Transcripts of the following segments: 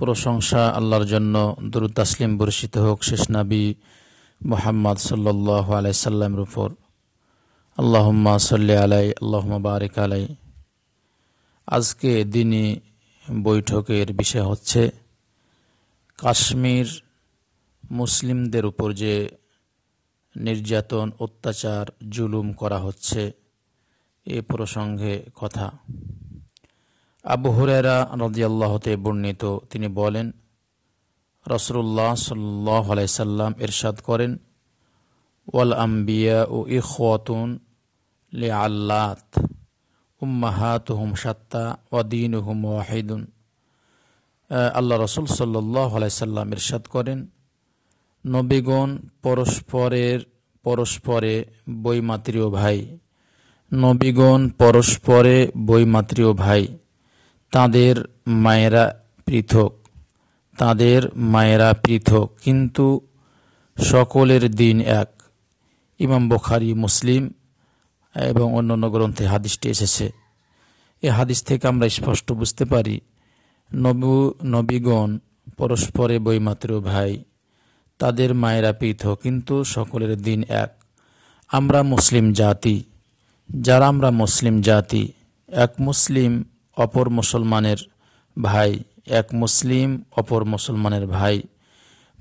প্রশংসা আল্লাহর জন্য দুরুদ তাসলিম বর্ষিত হোক শেষ নাবি মোহাম্মদ সাল্লাহ আলাই উপর আল্লাহম্মা সাল্লি আলাই আল্লাহমা বারিক আলাই আজকে দিনই বৈঠকের বিষয় হচ্ছে কাশ্মীর মুসলিমদের উপর যে নির্যাতন অত্যাচার জুলুম করা হচ্ছে এ প্রসঙ্গে কথা আবু হুরেরা রদিয়াল্লাহতে বর্ণিত তিনি বলেন রসরুল্লাহ সাল্লাইসাল্লাম আলাইসাল্লাম ইরশাদ করেন ওয়াল আম্বিয়া ও ইখাতুন লে আল্লাত উম্মাহাত হুম সাত্তা ওয়াদিন হুম ওয়াহিদুন আল্লাহ রসুল সাল্লাহ আলাইসাল্লাম ইরশাদ করেন নবীগণ পরস্পরের পরস্পরে বৈমাতৃয় ভাই নবীগণ পরস্পরে বৈমাতৃয় ভাই তাদের মায়েরা পৃথক তাদের মায়েরা পৃথক কিন্তু সকলের দিন এক ইমাম বখারি মুসলিম এবং অন্যান্য গ্রন্থে হাদিসটি এসেছে এ হাদিস থেকে আমরা স্পষ্ট বুঝতে পারি নবু নবীগণ পরস্পরে বইমাত্র ভাই তাদের মায়েরা পৃথক কিন্তু সকলের দিন এক আমরা মুসলিম জাতি যারা আমরা মুসলিম জাতি এক মুসলিম অপর মুসলমানের ভাই এক মুসলিম অপর মুসলমানের ভাই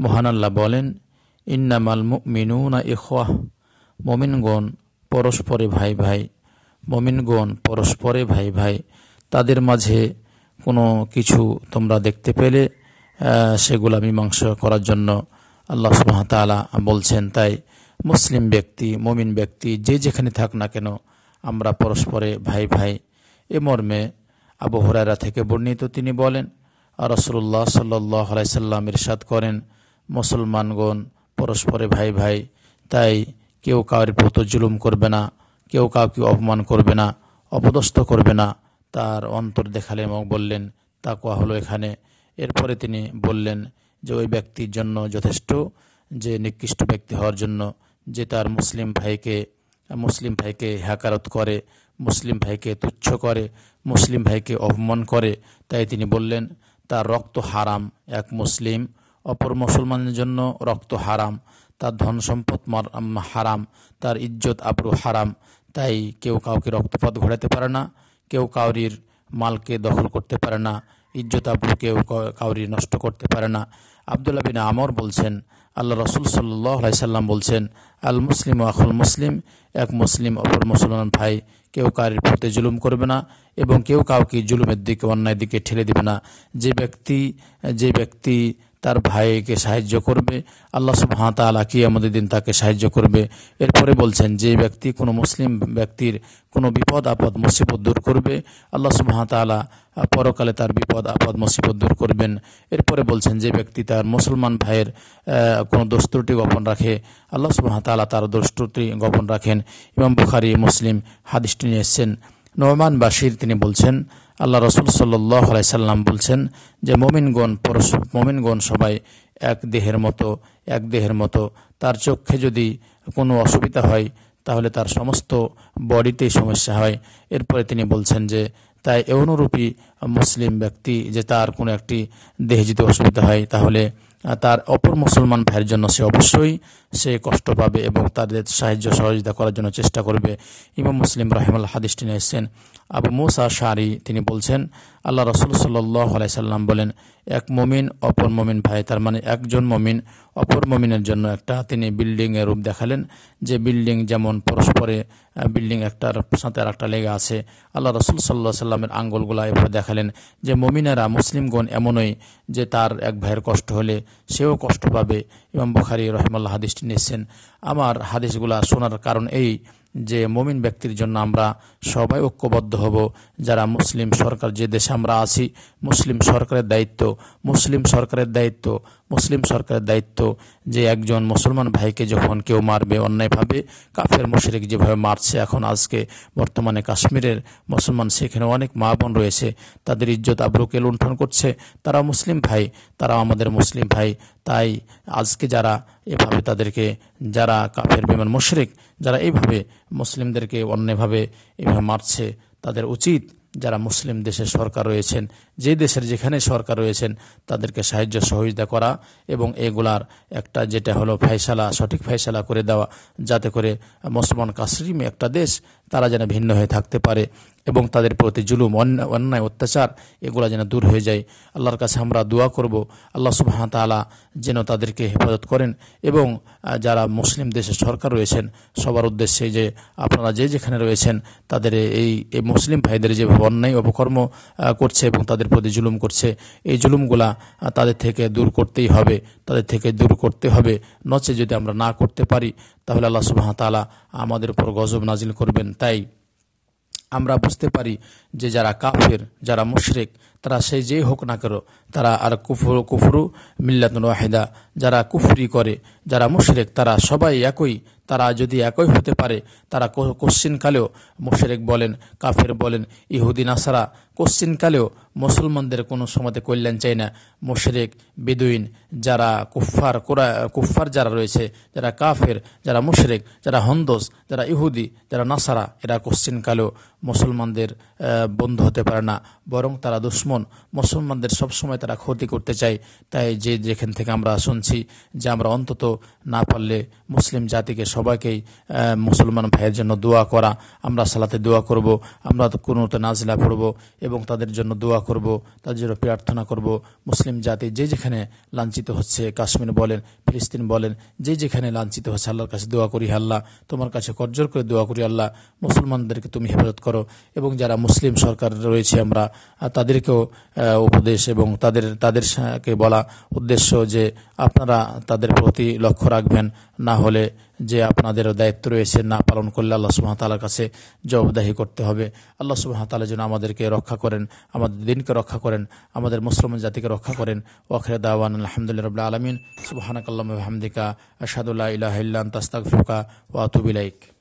মহান আল্লাহ বলেন ইন্নামাল মিনুনা ইখওয়াহ মমিনগণ পরস্পরে ভাই ভাই মমিনগণ পরস্পরে ভাই ভাই তাদের মাঝে কোনো কিছু তোমরা দেখতে পেলে সেগুলো মীমাংসা করার জন্য আল্লাহ সুহামতালা বলছেন তাই মুসলিম ব্যক্তি মমিন ব্যক্তি যে যেখানে থাক না কেন আমরা পরস্পরে ভাই ভাই এ মর্মে আবু হরারা থেকে বর্ণিত তিনি বলেন রসুল্লাহ সাল্লাহ আলাইসাল্লাম ইরশাদ করেন মুসলমানগণ পরস্পরে ভাই ভাই তাই কেউ কাউর প্রত জুলুম করবে না কেউ কাউকে অপমান করবে না অপদস্থ করবে না তার অন্তর দেখালে এবং বললেন কোয়া হলো এখানে এরপরে তিনি বললেন যে ওই ব্যক্তির জন্য যথেষ্ট যে নিকৃষ্ট ব্যক্তি হওয়ার জন্য যে তার মুসলিম ভাইকে মুসলিম ভাইকে হ্যাকারত করে মুসলিম ভাইকে তুচ্ছ করে মুসলিম ভাইকে অপমান করে তাই তিনি বললেন তার রক্ত হারাম এক মুসলিম অপর মুসলমানের জন্য রক্ত হারাম তার ধন সম্পদ হারাম তার ইজ্জত আবরু হারাম তাই কেউ কাউকে রক্তপাত ঘোরাতে পারে না কেউ কাউরির মালকে দখল করতে পারে না ইজ্জত আবরু কেউ কাউরি নষ্ট করতে পারে না আবদুল্লা বিন আমর বলছেন আল্লাহ রসুল সাল্লাইসাল্লাম বলছেন আল মুসলিম আখুল মুসলিম এক মুসলিম অপর মুসলমান ভাই কেউ কারের প্রতি জুলুম করবে না এবং কেউ কাউকে জুলুমের দিকে অন্যায় দিকে ঠেলে দেবে না যে ব্যক্তি যে ব্যক্তি তার ভাইকে সাহায্য করবে আল্লাহ সুহাতালা কি আমাদের দিন তাকে সাহায্য করবে এরপরে বলছেন যে ব্যক্তি কোনো মুসলিম ব্যক্তির কোনো বিপদ আপদ মুসিবত দূর করবে আল্লাহ সুহাতালা পরকালে তার বিপদ আপদ মুসিবত দূর করবেন এরপরে বলছেন যে ব্যক্তি তার মুসলমান ভাইয়ের কোনো দোস্তটি গোপন রাখে আল্লাহ সুহাতালা তার দোস্তটি গোপন রাখেন ইমাম বুখারি মুসলিম হাদিসটি নিয়ে এসছেন নোমান বাসির তিনি বলছেন আল্লাহ রসুল সাল্লাহ সাল্লাম বলছেন যে মমিনগণ পরশ মমিনগণ সবাই এক দেহের মতো এক দেহের মতো তার চোখে যদি কোনো অসুবিধা হয় তাহলে তার সমস্ত বডিতেই সমস্যা হয় এরপরে তিনি বলছেন যে তাই অনুরূপী মুসলিম ব্যক্তি যে তার কোনো একটি দেহে যদি অসুবিধা হয় তাহলে তার অপর মুসলমান ভাইয়ের জন্য সে অবশ্যই সে কষ্ট পাবে এবং তাদের সাহায্য সহযোগিতা করার জন্য চেষ্টা করবে ইমাম মুসলিম রাহিমাল হাদিসটি এসছেন আবু মুসা শারি তিনি বলছেন আল্লাহ রসুল সাল্লাহ বলেন এক মমিন অপর মমিন ভাই তার মানে একজন মমিন অপর মমিনের জন্য একটা তিনি বিল্ডিংয়ের রূপ দেখালেন যে বিল্ডিং যেমন পরস্পরে বিল্ডিং একটার সাথে আর একটা লেগে আছে আল্লাহ রসুল সাল্লাহ সাল্লামের আঙ্গুলগুলা এভাবে দেখালেন যে মমিনেরা মুসলিমগণ এমনই যে তার এক ভাইয়ের কষ্ট হলে সেও কষ্ট পাবে ইমাম বখারি রহমাল্লাহ হাদিসটি নিচ্ছেন আমার হাদিসগুলা শোনার কারণ এই যে মমিন ব্যক্তির জন্য আমরা সবাই ঐক্যবদ্ধ হব যারা মুসলিম সরকার যে দেশে আমরা আছি মুসলিম সরকারের দায়িত্ব মুসলিম সরকারের দায়িত্ব মুসলিম সরকারের দায়িত্ব যে একজন মুসলমান ভাইকে যখন কেউ মারবে অন্যায়ভাবে কাফের মুশরিক যেভাবে মারছে এখন আজকে বর্তমানে কাশ্মীরের মুসলমান সেখানে অনেক মা বোন রয়েছে তাদের ইজ্জত আব্রুকে লুণ্ঠন করছে তারা মুসলিম ভাই তারা আমাদের মুসলিম ভাই তাই আজকে যারা এভাবে তাদেরকে যারা কাফের বিমান মুশরিক যারা এইভাবে মুসলিমদেরকে অন্যভাবে এভাবে মারছে তাদের উচিত যারা মুসলিম দেশের সরকার রয়েছেন যে দেশের যেখানে সরকার রয়েছেন তাদেরকে সাহায্য সহযোগিতা করা এবং এগুলার একটা যেটা হলো ফায়সালা সঠিক ফায়সালা করে দেওয়া যাতে করে মুসলমান কাসরিম একটা দেশ তারা যেন ভিন্ন হয়ে থাকতে পারে এবং তাদের প্রতি জুলুম অন্যায় অত্যাচার এগুলো যেন দূর হয়ে যায় আল্লাহর কাছে আমরা দোয়া করব আল্লাহ সুবাহান তালা যেন তাদেরকে হেফাজত করেন এবং যারা মুসলিম দেশের সরকার রয়েছেন সবার উদ্দেশ্যে যে আপনারা যে যেখানে রয়েছেন তাদের এই মুসলিম ভাইদের যে অন্যায় অপকর্ম করছে এবং তাদের প্রতি জুলুম করছে এই জুলুমগুলা তাদের থেকে দূর করতেই হবে তাদের থেকে দূর করতে হবে নচে যদি আমরা না করতে পারি তাহলে আল্লাহ সুবাহ তালা আমাদের উপর গজব নাজিল করবেন তাই আমরা বুঝতে পারি যে যারা কাফের যারা মুশরেক তারা সেই যেই হোক না কেন তারা আর কুফুর কুফরু মিল্লাতুন ওয়াহিদা যারা কুফরি করে যারা মুশরেক তারা সবাই একই তারা যদি একই হতে পারে তারা কোশ্চিনকালেও মুশরেক বলেন কাফের বলেন ইহুদি নাসারা কোশ্চিনকালেও মুসলমানদের কোনো সময়তে কল্যাণ চায় না মুশরেক বেদুইন যারা কুফফার কোরা কুফফার যারা রয়েছে যারা কাফের যারা মুশরেক যারা হন্দোস যারা ইহুদি যারা নাসারা এরা কোশ্চিনকালেও মুসলমানদের বন্ধু হতে পারে না বরং তারা দুশ্মন দুশ্মন মুসলমানদের সবসময় তারা ক্ষতি করতে চায় তাই যে যেখান থেকে আমরা শুনছি যে আমরা অন্তত না পারলে মুসলিম জাতিকে সবাইকেই মুসলমান ভাইয়ের জন্য দোয়া করা আমরা সালাতে দোয়া করব আমরা কোনোতে নাজিলা পড়ব এবং তাদের জন্য দোয়া করব তাদের জন্য প্রার্থনা করব মুসলিম জাতি যে যেখানে লাঞ্ছিত হচ্ছে কাশ্মীর বলেন ফিলিস্তিন বলেন যে যেখানে লাঞ্ছিত হচ্ছে আল্লাহর কাছে দোয়া করি আল্লাহ তোমার কাছে করজোর করে দোয়া করি আল্লাহ মুসলমানদেরকে তুমি হেফাজত করো এবং যারা মুসলিম সরকার রয়েছে আমরা তাদেরকেও উপদেশ এবং তাদের তাদেরকে বলা উদ্দেশ্য যে আপনারা তাদের প্রতি লক্ষ্য রাখবেন না হলে যে আপনাদেরও দায়িত্ব রয়েছে না পালন করলে আল্লাহ সুহামতালার কাছে জবাবদাহি করতে হবে আল্লাহ সুবাহতালা যেন আমাদেরকে রক্ষা করেন আমাদের দিনকে রক্ষা করেন আমাদের মুসলমান জাতিকে রক্ষা করেন ওখরে দাওয়ান আলহামদুলিল্লাহ রবাহ আলমিন হামদিকা আসাদুল্লাহ ইলাহিল্লান তাস্তাক ফুকা ওয়াতুবিলাইক